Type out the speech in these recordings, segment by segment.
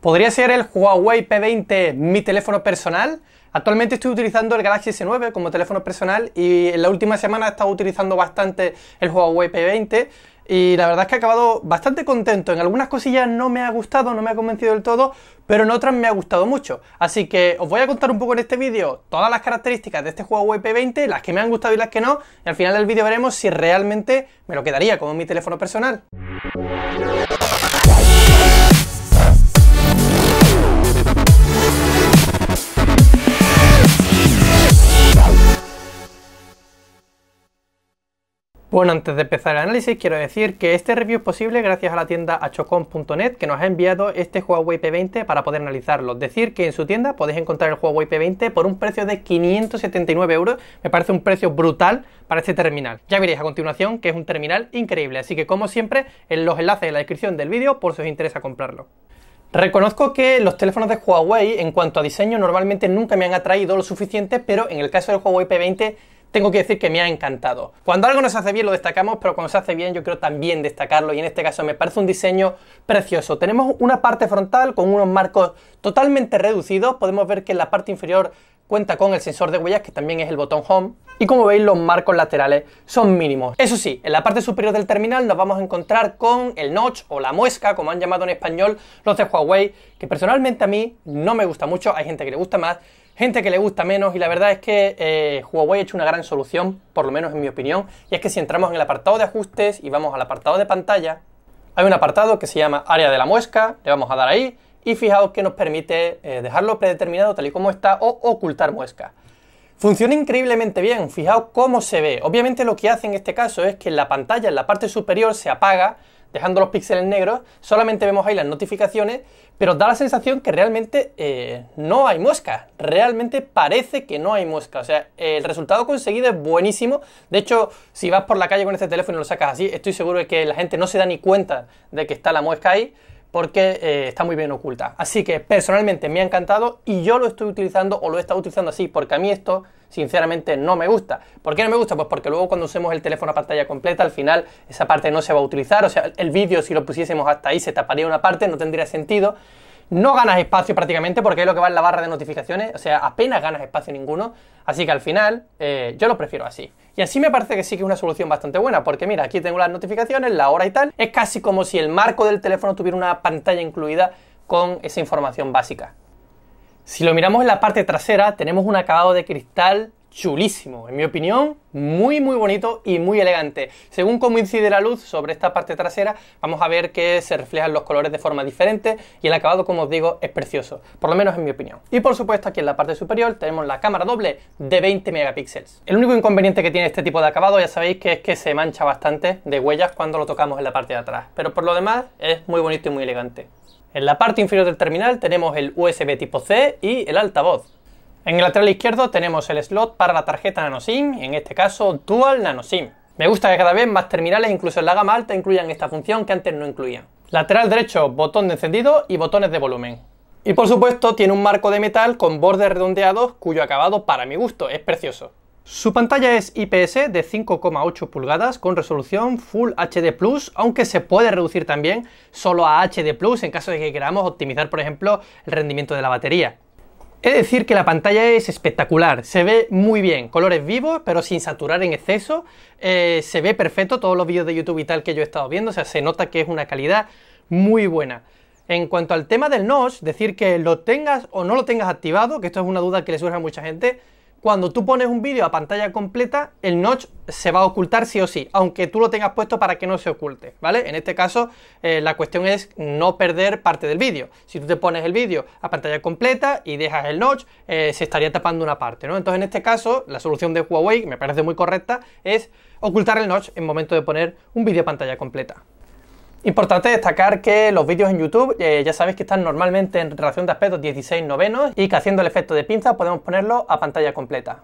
¿Podría ser el Huawei P20 mi teléfono personal? Actualmente estoy utilizando el Galaxy S9 como teléfono personal y en la última semana he estado utilizando bastante el Huawei P20 y la verdad es que he acabado bastante contento. En algunas cosillas no me ha gustado, no me ha convencido del todo, pero en otras me ha gustado mucho. Así que os voy a contar un poco en este vídeo todas las características de este Huawei P20, las que me han gustado y las que no, y al final del vídeo veremos si realmente me lo quedaría como mi teléfono personal. Bueno, antes de empezar el análisis, quiero decir que este review es posible gracias a la tienda achocom.net que nos ha enviado este Huawei P20 para poder analizarlo. Decir que en su tienda podéis encontrar el Huawei P20 por un precio de 579 euros. Me parece un precio brutal para este terminal. Ya veréis a continuación que es un terminal increíble, así que como siempre, en los enlaces en la descripción del vídeo por si os interesa comprarlo. Reconozco que los teléfonos de Huawei en cuanto a diseño normalmente nunca me han atraído lo suficiente, pero en el caso del Huawei P20 tengo que decir que me ha encantado. Cuando algo nos hace bien lo destacamos, pero cuando se hace bien yo quiero también destacarlo y en este caso me parece un diseño precioso. Tenemos una parte frontal con unos marcos totalmente reducidos, podemos ver que en la parte inferior cuenta con el sensor de huellas que también es el botón home y como veis los marcos laterales son mínimos. Eso sí, en la parte superior del terminal nos vamos a encontrar con el notch o la muesca como han llamado en español los de Huawei que personalmente a mí no me gusta mucho, hay gente que le gusta más gente que le gusta menos y la verdad es que eh, Huawei ha hecho una gran solución, por lo menos en mi opinión, y es que si entramos en el apartado de ajustes y vamos al apartado de pantalla, hay un apartado que se llama área de la muesca, le vamos a dar ahí y fijaos que nos permite eh, dejarlo predeterminado tal y como está o ocultar muesca. Funciona increíblemente bien, fijaos cómo se ve. Obviamente lo que hace en este caso es que la pantalla en la parte superior se apaga dejando los píxeles negros, solamente vemos ahí las notificaciones, pero da la sensación que realmente eh, no hay mosca, realmente parece que no hay mosca, o sea, el resultado conseguido es buenísimo, de hecho, si vas por la calle con este teléfono y lo sacas así, estoy seguro de que la gente no se da ni cuenta de que está la mosca ahí, porque eh, está muy bien oculta. Así que personalmente me ha encantado y yo lo estoy utilizando o lo he estado utilizando así porque a mí esto sinceramente no me gusta. ¿Por qué no me gusta? Pues porque luego cuando usemos el teléfono a pantalla completa al final esa parte no se va a utilizar, o sea, el vídeo si lo pusiésemos hasta ahí se taparía una parte, no tendría sentido. No ganas espacio prácticamente porque es lo que va en la barra de notificaciones, o sea, apenas ganas espacio ninguno, así que al final eh, yo lo prefiero así. Y así me parece que sí que es una solución bastante buena, porque mira, aquí tengo las notificaciones, la hora y tal, es casi como si el marco del teléfono tuviera una pantalla incluida con esa información básica. Si lo miramos en la parte trasera, tenemos un acabado de cristal chulísimo, en mi opinión, muy muy bonito y muy elegante. Según cómo incide la luz sobre esta parte trasera, vamos a ver que se reflejan los colores de forma diferente y el acabado, como os digo, es precioso, por lo menos en mi opinión. Y por supuesto aquí en la parte superior tenemos la cámara doble de 20 megapíxeles. El único inconveniente que tiene este tipo de acabado, ya sabéis que es que se mancha bastante de huellas cuando lo tocamos en la parte de atrás, pero por lo demás es muy bonito y muy elegante. En la parte inferior del terminal tenemos el USB tipo C y el altavoz. En el lateral izquierdo tenemos el slot para la tarjeta NanoSIM, en este caso Dual NanoSIM. Me gusta que cada vez más terminales, incluso en la gama alta, incluyan esta función que antes no incluían. Lateral derecho, botón de encendido y botones de volumen. Y por supuesto tiene un marco de metal con bordes redondeados cuyo acabado para mi gusto es precioso. Su pantalla es IPS de 5,8 pulgadas con resolución Full HD Plus, aunque se puede reducir también solo a HD Plus en caso de que queramos optimizar, por ejemplo, el rendimiento de la batería. Es decir que la pantalla es espectacular, se ve muy bien, colores vivos pero sin saturar en exceso, eh, se ve perfecto todos los vídeos de YouTube y tal que yo he estado viendo, o sea, se nota que es una calidad muy buena. En cuanto al tema del nos decir que lo tengas o no lo tengas activado, que esto es una duda que le surge a mucha gente, cuando tú pones un vídeo a pantalla completa, el notch se va a ocultar sí o sí, aunque tú lo tengas puesto para que no se oculte, ¿vale? En este caso, eh, la cuestión es no perder parte del vídeo. Si tú te pones el vídeo a pantalla completa y dejas el notch, eh, se estaría tapando una parte, ¿no? Entonces, en este caso, la solución de Huawei, me parece muy correcta, es ocultar el notch en momento de poner un vídeo a pantalla completa. Importante destacar que los vídeos en YouTube eh, ya sabéis que están normalmente en relación de aspecto 16 novenos y que haciendo el efecto de pinza podemos ponerlo a pantalla completa.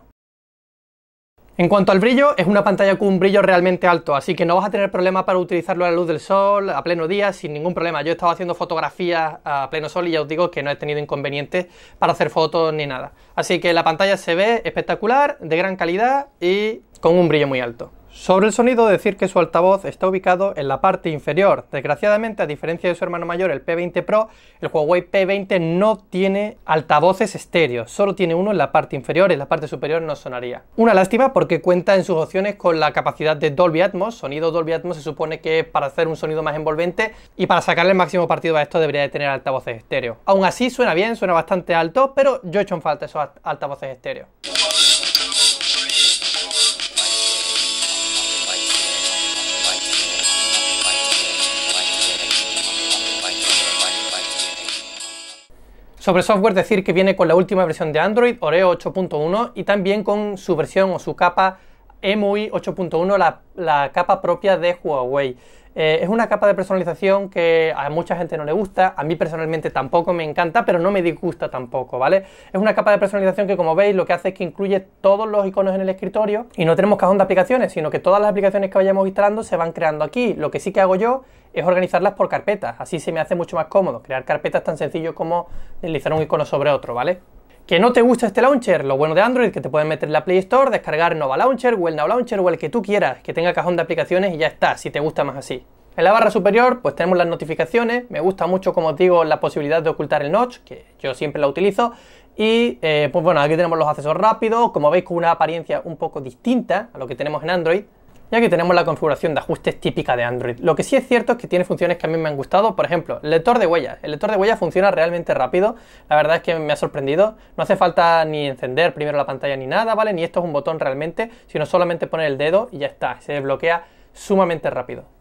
En cuanto al brillo, es una pantalla con un brillo realmente alto, así que no vas a tener problema para utilizarlo a la luz del sol, a pleno día, sin ningún problema. Yo he estado haciendo fotografías a pleno sol y ya os digo que no he tenido inconvenientes para hacer fotos ni nada. Así que la pantalla se ve espectacular, de gran calidad y con un brillo muy alto. Sobre el sonido, decir que su altavoz está ubicado en la parte inferior. Desgraciadamente, a diferencia de su hermano mayor, el P20 Pro, el Huawei P20 no tiene altavoces estéreo, solo tiene uno en la parte inferior, en la parte superior no sonaría. Una lástima porque cuenta en sus opciones con la capacidad de Dolby Atmos, sonido Dolby Atmos se supone que para hacer un sonido más envolvente y para sacarle el máximo partido a esto debería de tener altavoces estéreo. Aún así suena bien, suena bastante alto, pero yo he hecho en falta esos altavoces estéreo. Sobre software decir que viene con la última versión de Android, Oreo 8.1 y también con su versión o su capa MUI 8.1, la, la, capa propia de Huawei. Eh, es una capa de personalización que a mucha gente no le gusta, a mí personalmente tampoco me encanta, pero no me disgusta tampoco, ¿vale? Es una capa de personalización que como veis lo que hace es que incluye todos los iconos en el escritorio y no tenemos cajón de aplicaciones, sino que todas las aplicaciones que vayamos instalando se van creando aquí. Lo que sí que hago yo es organizarlas por carpetas, así se me hace mucho más cómodo. Crear carpetas tan sencillo como deslizar un icono sobre otro, ¿vale? ¿Que no te gusta este launcher? Lo bueno de Android, que te puedes meter en la Play Store, descargar Nova Launcher o el Now Launcher o el que tú quieras, que tenga cajón de aplicaciones y ya está, si te gusta más así. En la barra superior pues tenemos las notificaciones, me gusta mucho como os digo la posibilidad de ocultar el notch, que yo siempre la utilizo, y eh, pues bueno, aquí tenemos los accesos rápidos, como veis con una apariencia un poco distinta a lo que tenemos en Android, ya que tenemos la configuración de ajustes típica de Android. Lo que sí es cierto es que tiene funciones que a mí me han gustado, por ejemplo, el lector de huellas. El lector de huellas funciona realmente rápido, la verdad es que me ha sorprendido. No hace falta ni encender primero la pantalla ni nada, ¿vale? Ni esto es un botón realmente, sino solamente poner el dedo y ya está, se desbloquea sumamente rápido.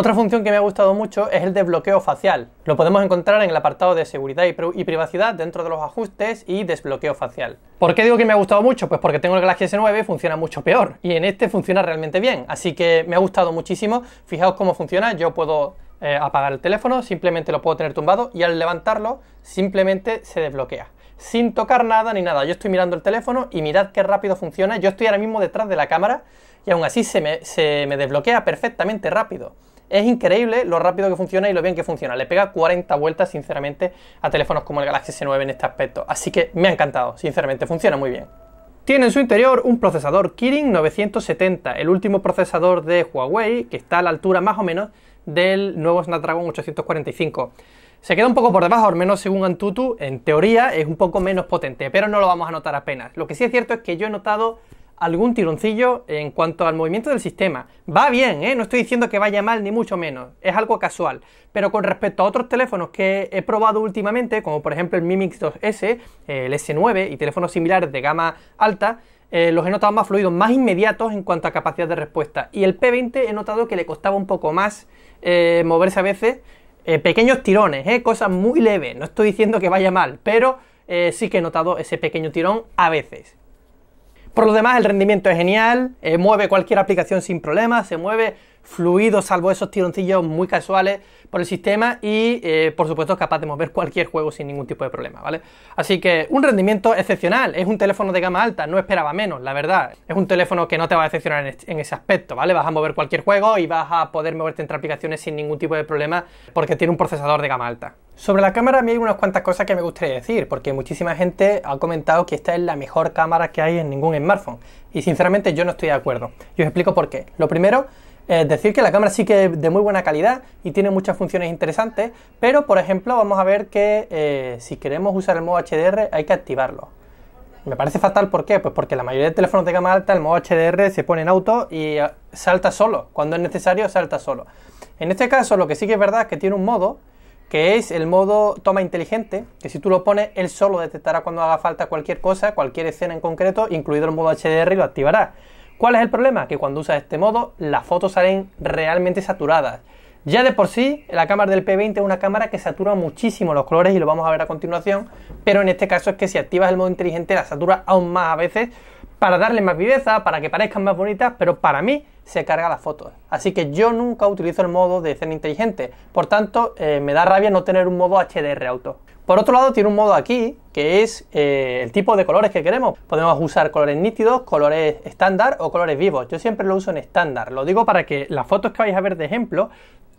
Otra función que me ha gustado mucho es el desbloqueo facial. Lo podemos encontrar en el apartado de seguridad y privacidad dentro de los ajustes y desbloqueo facial. ¿Por qué digo que me ha gustado mucho? Pues porque tengo el Galaxy S9 y funciona mucho peor. Y en este funciona realmente bien. Así que me ha gustado muchísimo. Fijaos cómo funciona. Yo puedo eh, apagar el teléfono, simplemente lo puedo tener tumbado y al levantarlo simplemente se desbloquea. Sin tocar nada ni nada. Yo estoy mirando el teléfono y mirad qué rápido funciona. Yo estoy ahora mismo detrás de la cámara y aún así se me desbloquea perfectamente rápido. Es increíble lo rápido que funciona y lo bien que funciona. Le pega 40 vueltas, sinceramente, a teléfonos como el Galaxy S9 en este aspecto. Así que me ha encantado, sinceramente, funciona muy bien. Tiene en su interior un procesador Kirin 970, el último procesador de Huawei, que está a la altura más o menos del nuevo Snapdragon 845. Se queda un poco por debajo, al menos según Antutu, en teoría es un poco menos potente, pero no lo vamos a notar apenas. Lo que sí es cierto es que yo he notado algún tironcillo en cuanto al movimiento del sistema. Va bien, ¿eh? no estoy diciendo que vaya mal ni mucho menos, es algo casual. Pero con respecto a otros teléfonos que he probado últimamente, como por ejemplo el Mi 2S, el S9 y teléfonos similares de gama alta, eh, los he notado más fluidos, más inmediatos en cuanto a capacidad de respuesta. Y el P20 he notado que le costaba un poco más eh, moverse a veces. pequeños tirones, cosas muy leves. No estoy diciendo que vaya mal, pero sí que he notado ese pequeño tirón a veces. Por lo demás, el rendimiento es genial, eh, mueve cualquier aplicación sin problemas, se mueve fluido, salvo esos tironcillos muy casuales por el sistema y eh, por supuesto capaz de mover cualquier juego sin ningún tipo de problema, ¿vale? Así que un rendimiento excepcional, es un teléfono de gama alta, no esperaba menos, la verdad. Es un teléfono que no te va a decepcionar en, ese aspecto, ¿vale? Vas a mover cualquier juego y vas a poder moverte entre aplicaciones sin ningún tipo de problema porque tiene un procesador de gama alta. Sobre la cámara a hay unas cuantas cosas que me gustaría decir, porque muchísima gente ha comentado que esta es la mejor cámara que hay en ningún smartphone, y sinceramente yo no estoy de acuerdo. Y os explico por qué. Lo primero, es eh, decir que la cámara sí que es de muy buena calidad y tiene muchas funciones interesantes, pero por ejemplo vamos a ver que eh, si queremos usar el modo HDR hay que activarlo. Me parece fatal, ¿por qué? Pues porque la mayoría de teléfonos de gama alta el modo HDR se pone en auto y eh, salta solo. Cuando es necesario salta solo. En este caso lo que sí que es verdad es que tiene un modo que es el modo toma inteligente, que si tú lo pones, él solo detectará cuando haga falta cualquier cosa, cualquier escena en concreto, incluido el modo HDR y lo activará. ¿Cuál es el problema? Que cuando usas este modo, las fotos salen realmente saturadas. Ya de por sí, la cámara del P20 es una cámara que satura muchísimo los colores y lo vamos a ver a continuación, pero en este caso es que si activas el modo inteligente la satura aún más a veces para darle más viveza, para que parezcan más bonitas, pero para mí se carga las fotos. Así que yo nunca utilizo el modo de escena inteligente, por tanto eh, me da rabia no tener un modo HDR auto. Por otro lado, tiene un modo aquí que es eh, el tipo de colores que queremos. Podemos usar colores nítidos, colores estándar o colores vivos. Yo siempre lo uso en estándar. Lo digo para que las fotos que vais a ver de ejemplo,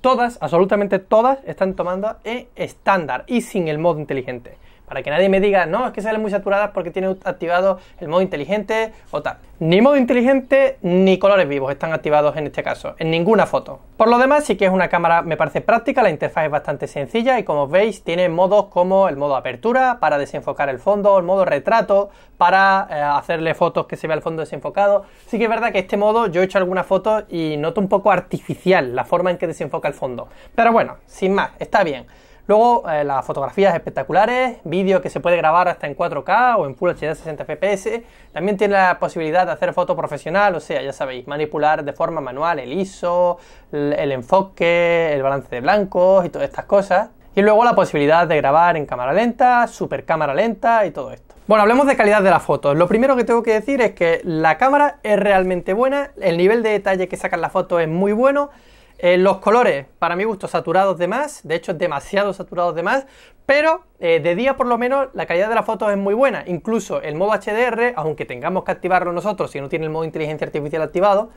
todas, absolutamente todas, están tomando en estándar y sin el modo inteligente. Para que nadie me diga, no, es que salen muy saturadas porque tienen activado el modo inteligente o tal. Ni modo inteligente ni colores vivos están activados en este caso, en ninguna foto. Por lo demás, sí que es una cámara, me parece práctica, la interfaz es bastante sencilla y como veis tiene modos como el modo apertura para desenfocar el fondo, el modo retrato para eh, hacerle fotos que se vea el fondo desenfocado. Sí que es verdad que este modo yo he hecho algunas fotos y noto un poco artificial la forma en que desenfoca el fondo. Pero bueno, sin más, está bien. Luego eh, las fotografías espectaculares, vídeo que se puede grabar hasta en 4K o en Full HD 60 FPS. También tiene la posibilidad de hacer foto profesional, o sea, ya sabéis, manipular de forma manual el ISO, el, el enfoque, el balance de blancos y todas estas cosas. Y luego la posibilidad de grabar en cámara lenta, super cámara lenta y todo esto. Bueno, hablemos de calidad de las fotos. Lo primero que tengo que decir es que la cámara es realmente buena, el nivel de detalle que sacan la foto es muy bueno. Eh, los colores, para mi gusto, saturados de más, de hecho demasiado saturados de más, pero eh, de día por lo menos la calidad de las foto es muy buena. Incluso el modo HDR, aunque tengamos que activarlo nosotros si no tiene el modo inteligencia artificial activado,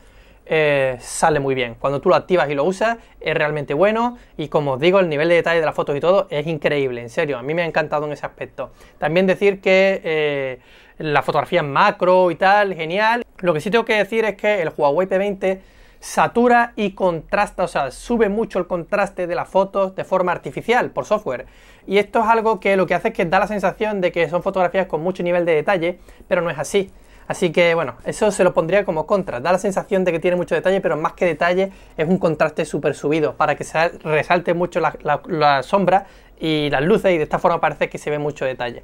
eh, sale muy bien. Cuando tú lo activas y lo usas, es realmente bueno. Y como os digo, el nivel de detalle de las fotos y todo es increíble, en serio. A mí me ha encantado en ese aspecto. También decir que la fotografía en macro y tal, genial. Lo que sí tengo que decir es que el Huawei P20 satura y contrasta, o sea, sube mucho el contraste de las fotos de forma artificial por software. Y esto es algo que lo que hace es que da la sensación de que son fotografías con mucho nivel de detalle, pero no es así. Así que bueno, eso se lo pondría como contra. Da la sensación de que tiene mucho detalle, pero más que detalle es un contraste súper subido para que se resalte mucho la, la sombra y las luces y de esta forma parece que se ve mucho detalle.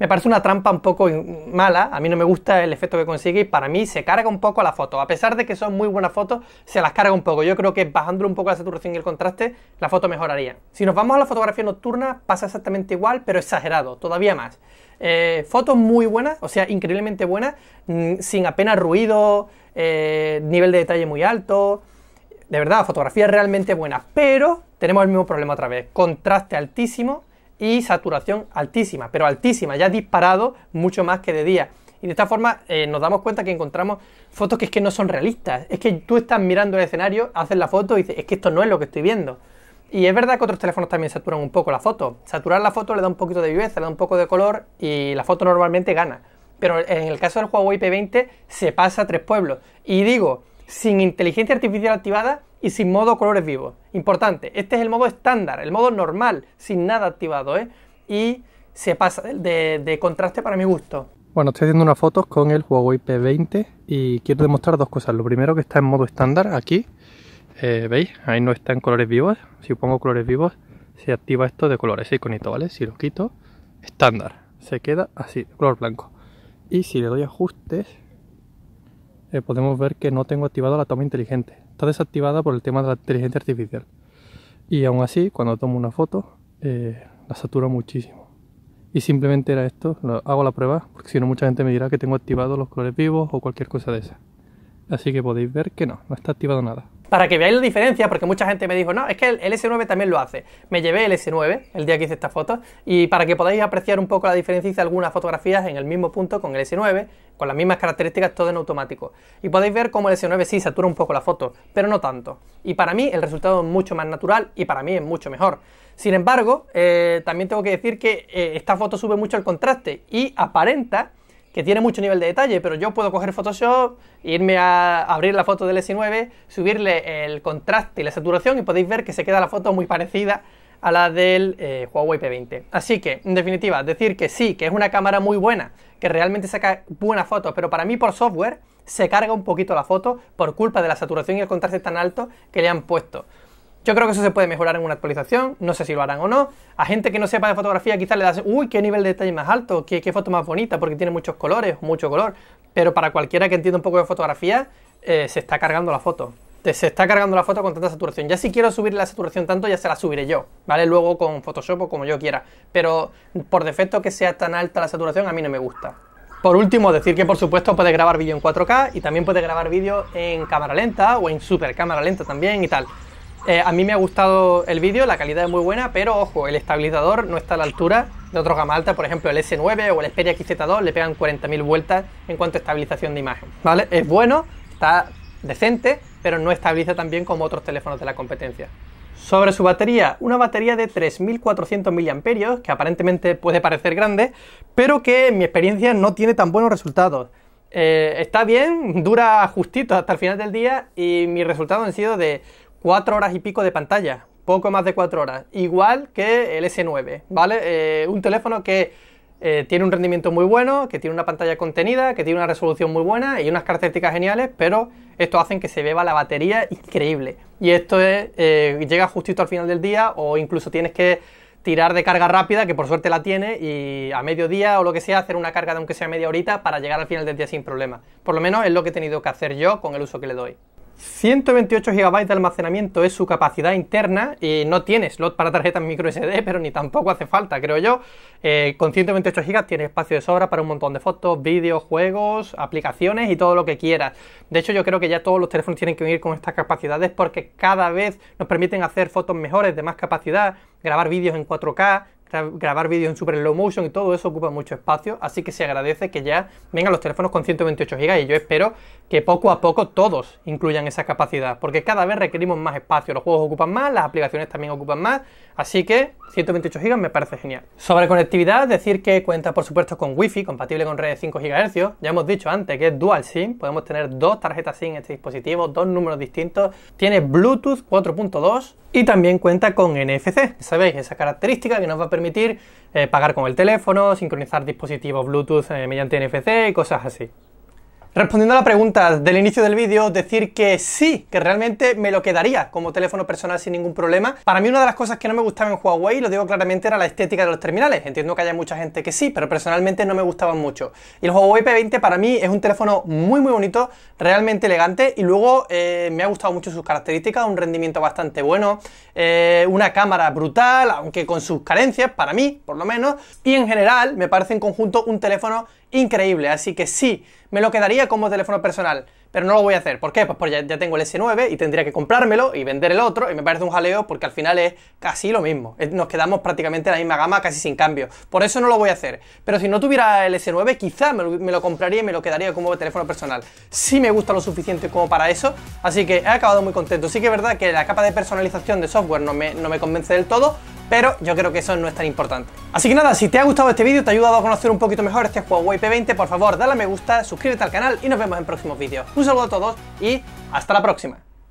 Me parece una trampa un poco mala, a mí no me gusta el efecto que consigue y para mí se carga un poco la foto. A pesar de que son muy buenas fotos, se las carga un poco. Yo creo que bajando un poco la saturación y el contraste, la foto mejoraría. Si nos vamos a la fotografía nocturna, pasa exactamente igual, pero exagerado, todavía más. Eh, fotos muy buenas, o sea, increíblemente buenas, mm, sin apenas ruido, eh, nivel de detalle muy alto. De verdad, fotografía realmente buena, pero tenemos el mismo problema otra vez. Contraste altísimo, y saturación altísima, pero altísima, ya disparado mucho más que de día. Y de esta forma eh, nos damos cuenta que encontramos fotos que es que no son realistas. Es que tú estás mirando el escenario, haces la foto y dices, es que esto no es lo que estoy viendo. Y es verdad que otros teléfonos también saturan un poco la foto. Saturar la foto le da un poquito de viveza, le da un poco de color y la foto normalmente gana. Pero en el caso del Huawei P20 se pasa a tres pueblos. Y digo, sin inteligencia artificial activada, y sin modo colores vivos. Importante, este es el modo estándar, el modo normal, sin nada activado, ¿eh? Y se pasa de, contraste para mi gusto. Bueno, estoy haciendo unas fotos con el Huawei P20 y quiero demostrar dos cosas. Lo primero que está en modo estándar aquí, eh, ¿veis? Ahí no está en colores vivos. Si pongo colores vivos, se activa esto de colores, ese iconito, ¿vale? Si lo quito, estándar, se queda así, color blanco. Y si le doy ajustes, eh, podemos ver que no tengo activado la toma inteligente está desactivada por el tema de la inteligencia artificial. Y aún así, cuando tomo una foto, eh, la satura muchísimo. Y simplemente era esto, hago la prueba, porque si no mucha gente me dirá que tengo activados los colores vivos o cualquier cosa de esa. Así que podéis ver que no, no está activado nada. Para que veáis la diferencia, porque mucha gente me dijo, no, es que el S9 también lo hace. Me llevé el S9 el día que hice esta foto y para que podáis apreciar un poco la diferencia hice algunas fotografías en el mismo punto con el S9, con las mismas características, todo en automático. Y podéis ver cómo el S9 sí satura un poco la foto, pero no tanto. Y para mí el resultado es mucho más natural y para mí es mucho mejor. Sin embargo, eh, también tengo que decir que eh, esta foto sube mucho el contraste y aparenta que tiene mucho nivel de detalle, pero yo puedo coger Photoshop, irme a abrir la foto del S9, subirle el contraste y la saturación y podéis ver que se queda la foto muy parecida a la del eh, Huawei P20. Así que, en definitiva, decir que sí, que es una cámara muy buena, que realmente saca buenas fotos, pero para mí por software se carga un poquito la foto por culpa de la saturación y el contraste tan alto que le han puesto. Yo creo que eso se puede mejorar en una actualización, no sé si lo harán o no. A gente que no sepa de fotografía quizás le das, uy, qué nivel de detalle más alto, qué, foto más bonita, porque tiene muchos colores, mucho color. Pero para cualquiera que entienda un poco de fotografía, eh, se está cargando la foto. Se está cargando la foto con tanta saturación. Ya si quiero subir la saturación tanto, ya se la subiré yo, ¿vale? Luego con Photoshop o como yo quiera. Pero por defecto que sea tan alta la saturación, a mí no me gusta. Por último, decir que por supuesto puedes grabar vídeo en 4K y también puedes grabar vídeo en cámara lenta o en super cámara lenta también y tal. Eh, a mí me ha gustado el vídeo, la calidad es muy buena, pero ojo, el estabilizador no está a la altura de otros gama alta, por ejemplo el S9 o el Xperia XZ2 le pegan 40.000 vueltas en cuanto a estabilización de imagen, ¿vale? Es bueno, está decente, pero no estabiliza tan bien como otros teléfonos de la competencia. Sobre su batería, una batería de 3.400 mAh, que aparentemente puede parecer grande, pero que en mi experiencia no tiene tan buenos resultados. Eh, está bien, dura justito hasta el final del día y mis resultados han sido de 4 horas y pico de pantalla, poco más de 4 horas, igual que el S9, ¿vale? Eh, un teléfono que eh, tiene un rendimiento muy bueno, que tiene una pantalla contenida, que tiene una resolución muy buena y unas características geniales, pero esto hace que se beba la batería increíble. Y esto eh, llega justo al final del día o incluso tienes que tirar de carga rápida, que por suerte la tiene, y a mediodía o lo que sea, hacer una carga de aunque sea media horita para llegar al final del día sin problema. Por lo menos es lo que he tenido que hacer yo con el uso que le doy. 128 GB de almacenamiento es su capacidad interna y no tiene slot para tarjetas micro SD, pero ni tampoco hace falta, creo yo. Eh, con 128 GB tienes espacio de sobra para un montón de fotos, vídeos, juegos, aplicaciones y todo lo que quieras. De hecho, yo creo que ya todos los teléfonos tienen que venir con estas capacidades porque cada vez nos permiten hacer fotos mejores, de más capacidad, grabar vídeos en 4K, grabar vídeo en super low motion y todo eso ocupa mucho espacio, así que se agradece que ya vengan los teléfonos con 128 GB y yo espero que poco a poco todos incluyan esa capacidad, porque cada vez requerimos más espacio, los juegos ocupan más, las aplicaciones también ocupan más, Así que 128 GB me parece genial. Sobre conectividad, decir que cuenta por supuesto con Wi-Fi compatible con redes 5 GHz. Ya hemos dicho antes que es dual SIM, podemos tener dos tarjetas SIM en este dispositivo, dos números distintos. Tiene Bluetooth 4.2 y también cuenta con NFC. Sabéis, esa característica que nos va a permitir eh, pagar con el teléfono, sincronizar dispositivos Bluetooth eh, mediante NFC y cosas así. Respondiendo a la pregunta del inicio del vídeo, decir que sí, que realmente me lo quedaría como teléfono personal sin ningún problema. Para mí una de las cosas que no me gustaba en Huawei, lo digo claramente, era la estética de los terminales. Entiendo que haya mucha gente que sí, pero personalmente no me gustaban mucho. Y el Huawei P20 para mí es un teléfono muy muy bonito, realmente elegante y luego eh, me ha gustado mucho sus características, un rendimiento bastante bueno, eh, una cámara brutal, aunque con sus carencias, para mí, por lo menos, y en general me parece en conjunto un teléfono increíble, así que sí, me lo quedaría como teléfono personal. Pero no lo voy a hacer. ¿Por qué? Pues porque ya, tengo el S9 y tendría que comprármelo y vender el otro y me parece un jaleo porque al final es casi lo mismo. Nos quedamos prácticamente en la misma gama casi sin cambio. Por eso no lo voy a hacer. Pero si no tuviera el S9 quizá me lo, compraría y me lo quedaría como teléfono personal. Sí me gusta lo suficiente como para eso. Así que he acabado muy contento. Sí que es verdad que la capa de personalización de software no me, no me convence del todo, pero yo creo que eso no es tan importante. Así que nada, si te ha gustado este vídeo, te ha ayudado a conocer un poquito mejor este Huawei P20, por favor dale a me gusta, suscríbete al canal y nos vemos en próximos vídeos. Un saludo a todos y hasta la próxima.